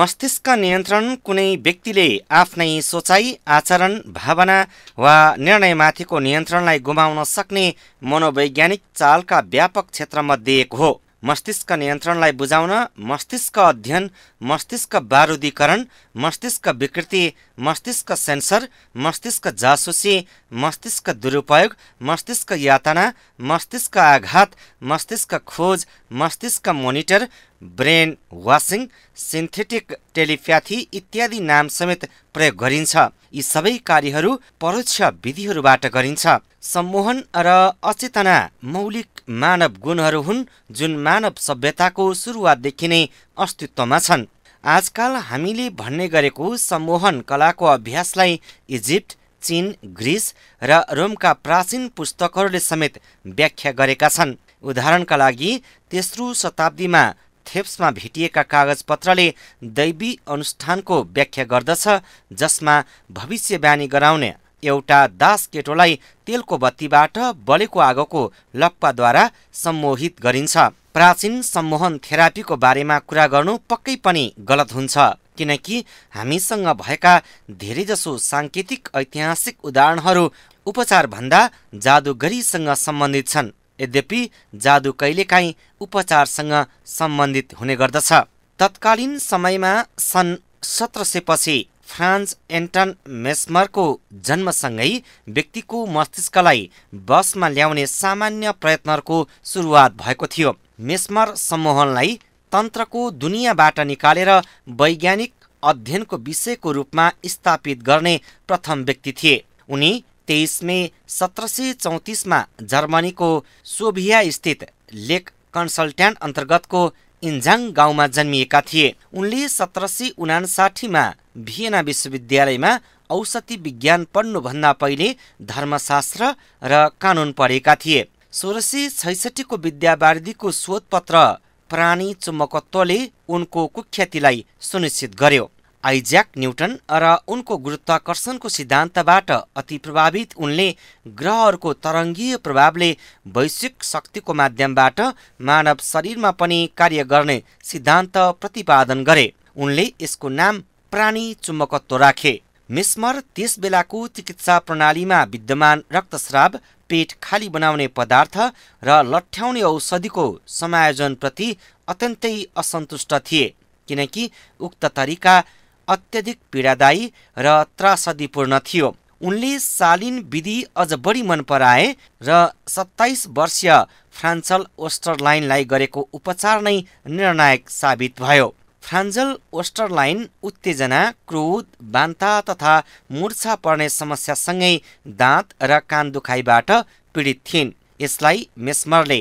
मस्तिष्क नियन्त्रण कुनै व्यक्तिले आफ्नै सोचाइ आचरण भावना वा निर्णयमाथिको नियन्त्रणलाई गुमाउन सक्ने मनोवैज्ञानिक चालका व्यापक क्षेत्रमध्ये एक हो मस्तिष्क नियन्त्रणलाई बुझाउन मस्तिष्क अध्ययन मस्तिष्क बारुदीकरण मस्तिष्क विकृति मस्तिष्क सेन्सर मस्तिष्क जासुसी मस्तिष्क दुरुपयोग मस्तिष्क यातना मस्तिष्क आघात मस्तिष्क खोज मस्तिष्क monitor brain washing synthetic telepathy इत्यादि नाम समेत प्रयोग गरिन्छ यी सबै कार्यहरू परोक्ष विधिहरूबाट गरिन्छ सम्मोहन र अचेतना मौलिक मानव गुणहरू हुन् जुन मानव सभ्यताको सुरुवातदेखि नै अस्तित्वमा छन् आजकाल हामीले भन्ने गरेको सम्मोहन कलाको अभ्यासलाई इजिप्ट चीन ग्रिस र रोमका प्राचीन पुस्तकहरूले समेत व्याख्या गरेका छन् उदाहरणका लागि तेस्रो शताब्दीमा थेप्समा भेटिएका कागजपत्रले दैवी अनुष्ठानको व्याख्या गर्दछ जसमा भविष्यवाणी गराउने एउटा दास केटोलाई तेलको बत्तीबाट बलेको आगोको लप्पाद्वारा सम्मोहित गरिन्छ प्राचीन सम्मोहन थेरापीको बारेमा कुरा गर्नु पक्कै पनि गलत हुन्छ किनकि हामीसँग भएका धेरैजसो साङ्केतिक ऐतिहासिक उदाहरणहरू उपचारभन्दा जादुगरीसँग सम्बन्धित छन् यद्यपि जादु कहिलेकाहीँ उपचारसँग सम्बन्धित हुने गर्दछ तत्कालीन समयमा सन् सत्र सयपछि फ्रान्स एन्टन मेस्मरको जन्मसँगै व्यक्तिको मस्तिष्कलाई बसमा ल्याउने सामान्य प्रयत्नहरूको सुरुवात भएको थियो मेस्मर सम्मोहनलाई तन्त्रको दुनियाँबाट निकालेर वैज्ञानिक अध्ययनको विषयको रूपमा स्थापित गर्ने प्रथम व्यक्ति थिए उनी तेइस मे सत्र सय चौतिसमा जर्मनीको सोभिया स्थित लेक कन्सल्ट्यान्ट अन्तर्गतको इन्जाङ गाउँमा जन्मिएका थिए उनले सत्र सय उनासाठीमा भिएना विश्वविद्यालयमा औषधि विज्ञान पढ्नुभन्दा पहिले धर्मशास्त्र र कानुन पढेका थिए सोह्र सय छैसठीको विद्यावारिधिको शोधपत्र प्राणी चुम्बकत्वले उनको कुख्यातिलाई सुनिश्चित गर्यो आइज्याक न्युटन र उनको गुरुत्वाकर्षणको सिद्धान्तबाट अति प्रभावित उनले ग्रहहरूको तरङ्गीय प्रभावले वैश्विक शक्तिको माध्यमबाट मानव शरीरमा पनि कार्य गर्ने सिद्धान्त प्रतिपादन गरे उनले यसको नाम प्राणी चुम्बकत्व राखे मिस्मर त्यस बेलाको चिकित्सा प्रणालीमा विद्यमान रक्तस्राव पेट खाली बनाउने पदार्थ र लठ्याउने औषधिको समायोजनप्रति अत्यन्तै असन्तुष्ट थिए किनकि उक्त तरिका अत्यधिक पीडादायी र त्रासदीपूर्ण थियो उनले सालिन विधि अझ बढी मन पराए र सत्ताइस वर्षीय फ्रान्सल ओस्टरलाइनलाई गरेको उपचार नै निर्णायक साबित भयो फ्रान्जल ओस्टरलाइन उत्तेजना क्रोध बान्ता तथा मूर्छा पर्ने समस्यासँगै दाँत र कान दुखाइबाट पीडित थिइन् यसलाई मेस्मरले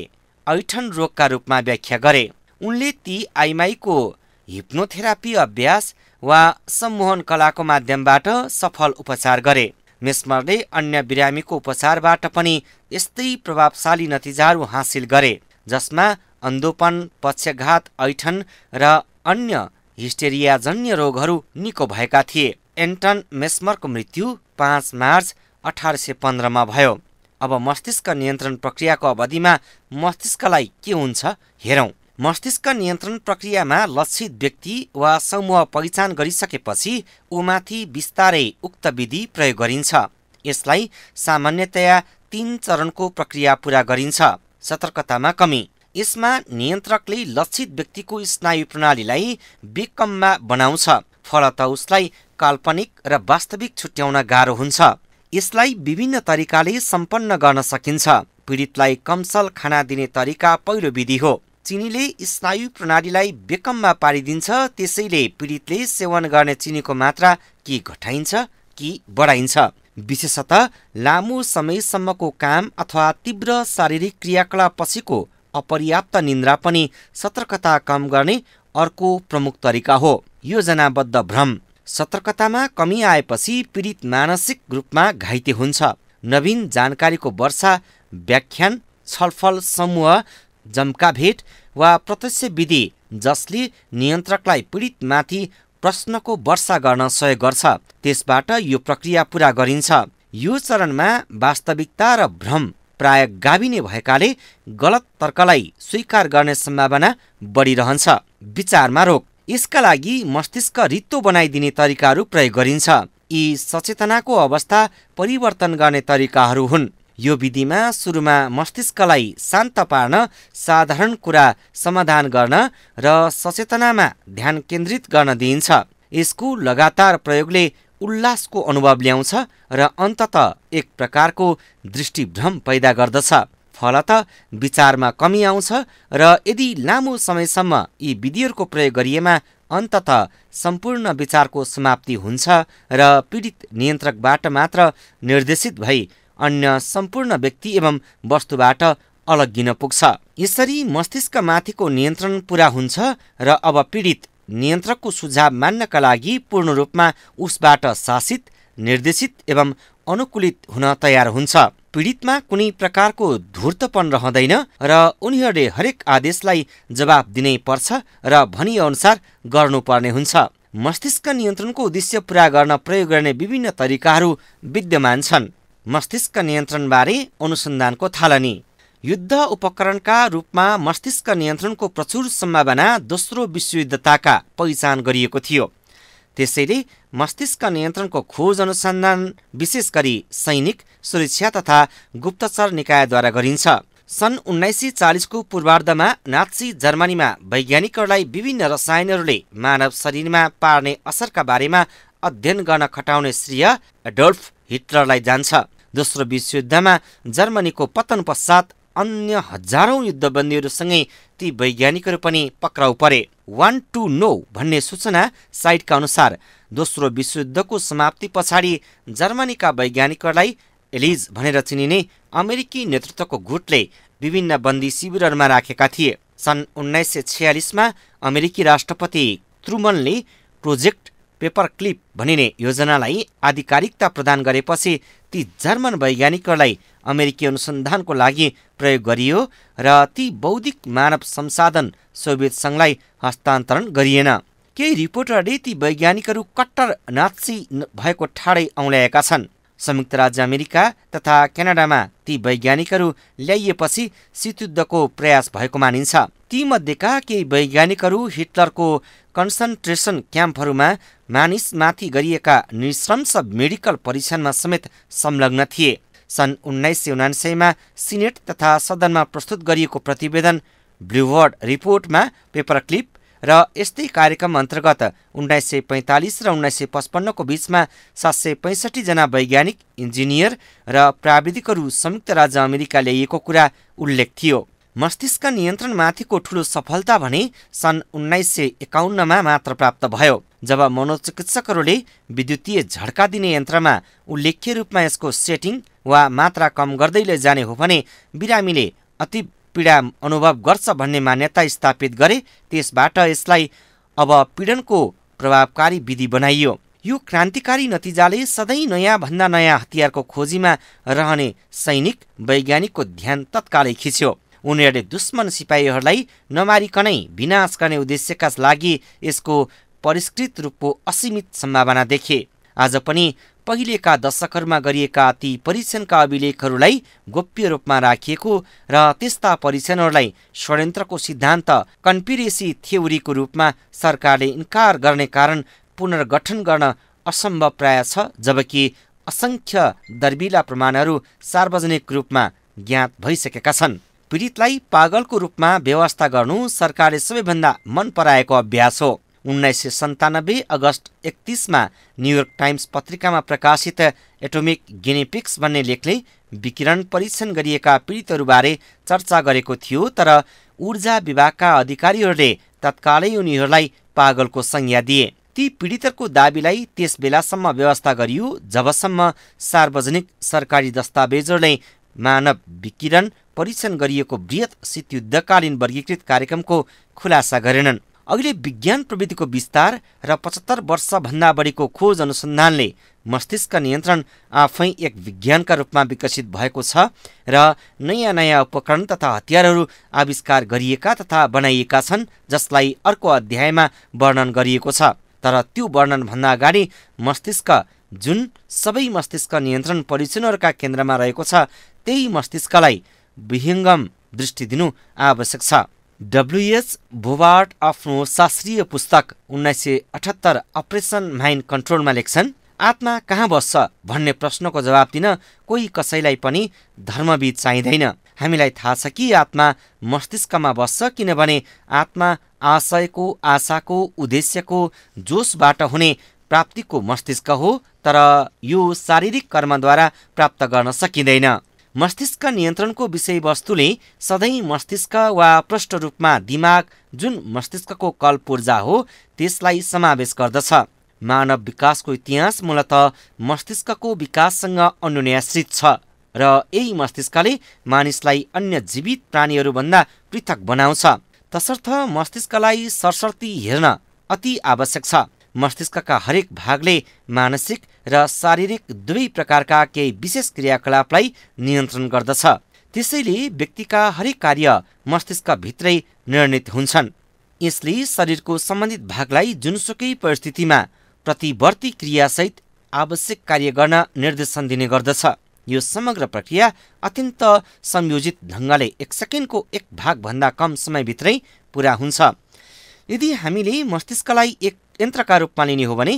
ऐठन रोगका रूपमा व्याख्या गरे उनले ती आइमाईको हिप्नोथेरापी अभ्यास वा सम्मोहन कलाको माध्यमबाट सफल उपचार गरे मेस्मरले अन्य बिरामीको उपचारबाट पनि यस्तै प्रभावशाली नतिजाहरू हासिल गरे जसमा अन्धोपन पक्षघात ऐठन र अन्य हिस्टेरियाजन्य रोगहरू निको भएका थिए एन्टन मेस्मरको मृत्यु पाँच मार्च अठार सय पन्ध्रमा भयो अब मस्तिष्क नियन्त्रण प्रक्रियाको अवधिमा मस्तिष्कलाई के हुन्छ हेरौँ मस्तिष्क नियन्त्रण प्रक्रियामा लक्षित व्यक्ति वा समूह पहिचान गरिसकेपछि ऊमाथि बिस्तारै उक्त विधि प्रयोग गरिन्छ यसलाई सामान्यतया तीन चरणको प्रक्रिया पुरा गरिन्छ सतर्कतामा कमी यसमा नियन्त्रकले लक्षित व्यक्तिको स्नायु प्रणालीलाई विकममा बनाउँछ फलत उसलाई काल्पनिक र वास्तविक छुट्याउन गाह्रो हुन्छ यसलाई विभिन्न तरिकाले सम्पन्न गर्न सकिन्छ पीडितलाई कमसल खाना दिने तरिका पहिलो विधि हो चिनीले स्नायु प्रणालीलाई बेकममा पारिदिन्छ त्यसैले पीडितले सेवन गर्ने चिनीको मात्रा के घटाइन्छ कि बढाइन्छ विशेषतः लामो समयसम्मको काम अथवा तीव्र शारीरिक क्रियाकलापछिको अपर्याप्त निन्द्रा पनि सतर्कता कम गर्ने अर्को प्रमुख तरिका हो योजनाबद्ध भ्रम सतर्कतामा कमी आएपछि पीडित मानसिक रूपमा घाइते हुन्छ नवीन जानकारीको वर्षा व्याख्यान छलफल समूह भेट वा प्रत्यक्ष विधि जसले नियन्त्रकलाई पीडितमाथि प्रश्नको वर्षा गर्न सहयोग गर्छ त्यसबाट यो प्रक्रिया पुरा गरिन्छ यो चरणमा वास्तविकता र भ्रम प्राय गाविने भएकाले गलत तर्कलाई स्वीकार गर्ने सम्भावना बढिरहन्छ विचारमा रोक यसका लागि मस्तिष्क रित्तो बनाइदिने तरिकाहरू प्रयोग गरिन्छ यी सचेतनाको अवस्था परिवर्तन गर्ने तरिकाहरू हुन् यो विधिमा सुरुमा मस्तिष्कलाई शान्त पार्न साधारण कुरा समाधान गर्न र सचेतनामा ध्यान केन्द्रित गर्न दिइन्छ यसको लगातार प्रयोगले उल्लासको अनुभव ल्याउँछ र अन्तत एक प्रकारको दृष्टिभ्रम पैदा गर्दछ फलत विचारमा कमी आउँछ र यदि लामो समयसम्म यी विधिहरूको प्रयोग गरिएमा अन्तत सम्पूर्ण विचारको समाप्ति हुन्छ र पीडित नियन्त्रकबाट मात्र निर्देशित भई अन्य सम्पूर्ण व्यक्ति एवं वस्तुबाट अलग्गिन पुग्छ यसरी मस्तिष्कमाथिको नियन्त्रण पुरा हुन्छ र अब पीडित नियन्त्रकको सुझाव मान्नका लागि पूर्ण रूपमा उसबाट शासित निर्देशित एवं अनुकूलित हुन तयार हुन्छ पीडितमा कुनै प्रकारको धूर्तपन रहँदैन र उनीहरूले हरेक आदेशलाई जवाब दिनै पर्छ र भनिएअनुसार गर्नुपर्ने हुन्छ मस्तिष्क नियन्त्रणको उद्देश्य पूरा गर्न प्रयोग गर्ने विभिन्न तरिकाहरू विद्यमान छन् मस्तिष्क नियन्त्रणबारे अनुसन्धानको थालनी युद्ध उपकरणका रूपमा मस्तिष्क नियन्त्रणको प्रचुर सम्भावना दोस्रो विश्वयुद्धताका पहिचान गरिएको थियो त्यसैले मस्तिष्क नियन्त्रणको खोज अनुसन्धान विशेष गरी सैनिक सुरक्षा तथा गुप्तचर निकायद्वारा गरिन्छ सन् उन्नाइस सय चालिसको पूर्वार्धमा नाची जर्मनीमा वैज्ञानिकहरूलाई विभिन्न रसायनहरूले मानव शरीरमा पार्ने असरका बारेमा अध्ययन गर्न खटाउने श्रेय डल्फ हिटलरलाई जान्छ दोस्रो विश्वयुद्धमा जर्मनीको पतन पश्चात अन्य हजारौं युद्धबन्दीहरूसँगै ती वैज्ञानिकहरू पनि पक्राउ परे वान टू नो भन्ने सूचना साइटका अनुसार दोस्रो विश्वयुद्धको समाप्ति पछाडि जर्मनीका वैज्ञानिकहरूलाई एलिज भनेर चिनिने अमेरिकी नेतृत्वको गुटले विभिन्न बन्दी शिविरहरूमा राखेका थिए सन् उन्नाइस सय छ्यालिसमा अमेरिकी राष्ट्रपति त्रुमनले प्रोजेक्ट पेपर क्लिप भनिने योजनालाई आधिकारिकता प्रदान गरेपछि ती जर्मन वैज्ञानिकहरूलाई अमेरिकी अनुसन्धानको लागि प्रयोग गरियो र ती बौद्धिक मानव संसाधन सोभियत सङ्घलाई हस्तान्तरण गरिएन केही रिपोर्टरले ती वैज्ञानिकहरू कट्टर नाची भएको ठाडै औँल्याएका छन् संयुक्त राज्य अमेरिका तथा क्यानाडामा ती वैज्ञानिकहरू ल्याइएपछि शीतयुद्धको प्रयास भएको मानिन्छ तीमध्येका केही वैज्ञानिकहरू हिटलरको कन्सन्ट्रेसन क्याम्पहरूमा मानिसमाथि गरिएका निशंस मेडिकल परीक्षणमा समेत संलग्न थिए सन् उन्नाइस सय उनान्सयमा सिनेट तथा सदनमा प्रस्तुत गरिएको प्रतिवेदन ब्लुवर्ड रिपोर्टमा पेपर क्लिप र यस्तै कार्यक्रम अन्तर्गत उन्नाइस सय पैँतालिस र उन्नाइस सय पचपन्नको बिचमा सात सय पैँसठीजना वैज्ञानिक इन्जिनियर र प्राविधिकहरू संयुक्त राज्य अमेरिका ल्याइएको कुरा उल्लेख थियो मस्तिष्क नियन्त्रणमाथिको ठूलो सफलता भने सन् उन्नाइस सय एकाउन्नमा मात्र प्राप्त भयो जब मनोचिकित्सकहरूले विद्युतीय झड्का दिने यन्त्रमा उल्लेख्य रूपमा यसको सेटिङ वा मात्रा कम गर्दै लैजाने हो भने बिरामीले अति पीडा अनुभव गर्छ भन्ने मान्यता स्थापित गरे त्यसबाट यसलाई अब पीडनको प्रभावकारी विधि बनाइयो यो क्रान्तिकारी नतिजाले सधैँ नयाँभन्दा नयाँ हतियारको खोजीमा रहने सैनिक वैज्ञानिकको ध्यान तत्कालै खिच्यो उनीहरूले दुश्मन सिपाहीहरूलाई नमारिकनै विनाश गर्ने उद्देश्यका लागि यसको परिष्कृत रूपको असीमित सम्भावना देखे आज पनि पहिलेका दशकहरूमा गरिएका ती परीक्षणका अभिलेखहरूलाई गोप्य रूपमा राखिएको र त्यस्ता परीक्षणहरूलाई षड्यन्त्रको सिद्धान्त कन्पिरेसी थ्योरीको रूपमा सरकारले इन्कार गर्ने कारण पुनर्गठन गर्न असम्भव प्राय छ जबकि असङ्ख्य दर्बिला प्रमाणहरू सार्वजनिक रूपमा ज्ञात भइसकेका छन् पीडितलाई पागलको रूपमा व्यवस्था गर्नु सरकारले सबैभन्दा मन पराएको अभ्यास हो उन्नाइस सय सन्तानब्बे अगस्त एकतिसमा न्युयोर्क टाइम्स पत्रिकामा प्रकाशित एटोमिक गेनेपिक्स भन्ने लेखले विकिरण परीक्षण गरिएका पीडितहरूबारे चर्चा गरेको थियो तर ऊर्जा विभागका अधिकारीहरूले तत्कालै उनीहरूलाई पागलको संज्ञा दिए ती पीडितहरूको दावीलाई त्यस बेलासम्म व्यवस्था गरियो जबसम्म सार्वजनिक सरकारी दस्तावेजहरूले मानव विकिरण परीक्षण गरिएको वृहत शीतयुद्धकालीन वर्गीकृत कार्यक्रमको खुलासा गरेनन् अहिले विज्ञान प्रविधिको विस्तार र पचहत्तर वर्षभन्दा बढीको खोज अनुसन्धानले मस्तिष्क नियन्त्रण आफै एक विज्ञानका रूपमा विकसित भएको छ र नयाँ नयाँ उपकरण तथा हतियारहरू आविष्कार गरिएका तथा बनाइएका छन् जसलाई अर्को अध्यायमा वर्णन गरिएको छ तर त्यो वर्णनभन्दा अगाडि मस्तिष्क जुन सबै मस्तिष्क नियन्त्रण परीक्षणहरूका केन्द्रमा रहेको छ त्यही मस्तिष्कलाई विहङ्गम दृष्टि दिनु आवश्यक छ डब्लुएच भोभाट आफ्नो शास्त्रीय पुस्तक उन्नाइस सय अठहत्तर अपरेसन माइन्ड कन्ट्रोलमा लेख्छन् आत्मा कहाँ बस्छ भन्ने प्रश्नको जवाब दिन कोही कसैलाई पनि धर्मविद चाहिँदैन हामीलाई थाहा छ कि आत्मा मस्तिष्कमा बस्छ किनभने आत्मा आशयको आशाको उद्देश्यको जोसबाट हुने प्राप्तिको मस्तिष्क हो तर यो शारीरिक कर्मद्वारा प्राप्त गर्न सकिँदैन मस्तिष्क नियन्त्रणको विषयवस्तुले सधैँ मस्तिष्क वा प्रष्ट रूपमा दिमाग जुन मस्तिष्कको कल पूर्जा हो त्यसलाई समावेश गर्दछ मानव विकासको इतिहास मूलत मस्तिष्कको विकाससँग अनुन्याश्रित छ र यही मस्तिष्कले मानिसलाई अन्य जीवित प्राणीहरूभन्दा पृथक बनाउँछ तसर्थ मस्तिष्कलाई सरसर्ती हेर्न अति आवश्यक छ मस्तिष्कका हरेक भागले मानसिक र शारीरिक दुवै प्रकारका केही विशेष क्रियाकलापलाई नियन्त्रण गर्दछ त्यसैले व्यक्तिका हरेक कार्य मस्तिष्कभित्रै निर्णित हुन्छन् यसले शरीरको सम्बन्धित भागलाई जुनसुकै परिस्थितिमा प्रतिवर्ती क्रियासहित आवश्यक कार्य गर्न निर्देशन दिने गर्दछ यो समग्र प्रक्रिया अत्यन्त संयोजित ढङ्गले एक सेकेन्डको एक भागभन्दा कम समयभित्रै पुरा हुन्छ यदि हामीले मस्तिष्कलाई एक यन्त्रका रूपमा लिने हो भने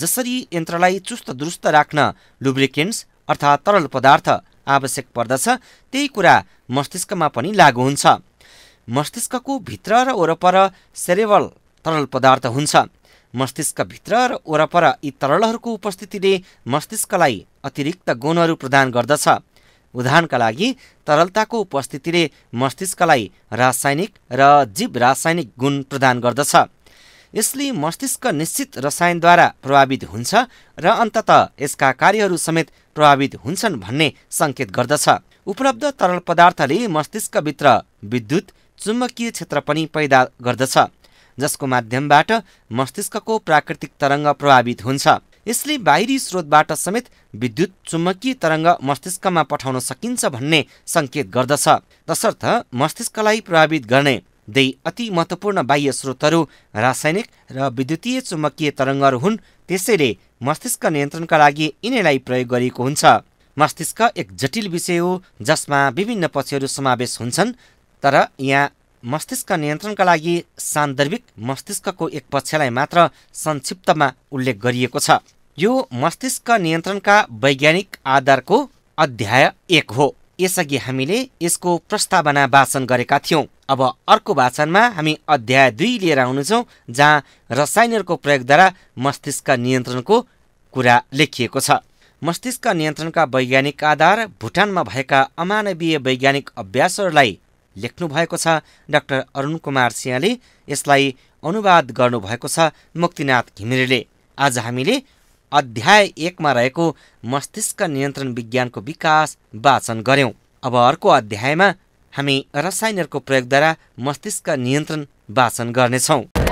जसरी यन्त्रलाई चुस्त दुरुस्त राख्न लुब्रिकेन्ट्स अर्थात् तरल पदार्थ आवश्यक पर्दछ त्यही कुरा मस्तिष्कमा पनि लागू हुन्छ मस्तिष्कको भित्र र वरपर सेरेबल तरल पदार्थ हुन्छ मस्तिष्कभित्र र वरपर यी तरलहरूको उपस्थितिले मस्तिष्कलाई अतिरिक्त गुणहरू प्रदान गर्दछ उदाहरणका लागि तरलताको उपस्थितिले मस्तिष्कलाई रासायनिक र जीव रासायनिक गुण प्रदान गर्दछ यसले मस्तिष्क निश्चित रसायनद्वारा प्रभावित हुन्छ र अन्तत यसका कार्यहरू समेत प्रभावित हुन्छन् भन्ने सङ्केत गर्दछ उपलब्ध तरल पदार्थले मस्तिष्कभित्र विद्युत चुम्बकीय क्षेत्र पनि पैदा गर्दछ जसको माध्यमबाट मस्तिष्कको प्राकृतिक तरङ्ग प्रभावित हुन्छ यसले बाहिरी स्रोतबाट समेत विद्युत चुम्बकीय तरङ्ग मस्तिष्कमा पठाउन सकिन्छ भन्ने सङ्केत गर्दछ तसर्थ मस्तिष्कलाई प्रभावित गर्ने दुई अति महत्त्वपूर्ण बाह्य स्रोतहरू रासायनिक र विद्युतीय चुम्बकीय तरङ्गहरू हुन् त्यसैले मस्तिष्क नियन्त्रणका लागि यिनीलाई प्रयोग गरिएको हुन्छ मस्तिष्क एक जटिल विषय हो जसमा विभिन्न पक्षहरू समावेश हुन्छन् तर यहाँ मस्तिष्क नियन्त्रणका लागि सान्दर्भिक मस्तिष्कको एक पक्षलाई मात्र संक्षिप्तमा उल्लेख गरिएको छ यो मस्तिष्क नियन्त्रणका वैज्ञानिक आधारको अध्याय एक हो यसअघि हामीले यसको प्रस्तावना वाचन गरेका थियौँ अब अर्को वाचनमा हामी अध्याय दुई लिएर आउनेछौँ जहाँ रसायनहरूको प्रयोगद्वारा मस्तिष्क नियन्त्रणको कुरा लेखिएको छ मस्तिष्क नियन्त्रणका वैज्ञानिक आधार भुटानमा भएका अमानवीय वैज्ञानिक अभ्यासहरूलाई लेख्नु भएको छ डाक्टर अरुण कुमार सिंहले यसलाई अनुवाद गर्नुभएको छ मुक्तिनाथ घिमिरेले आज हामीले अध्याय एकमा रहेको मस्तिष्क नियन्त्रण विज्ञानको विकास वाचन गऱ्यौँ अब अर्को अध्यायमा हामी रसायनहरूको प्रयोगद्वारा मस्तिष्क नियन्त्रण वाचन गर्नेछौँ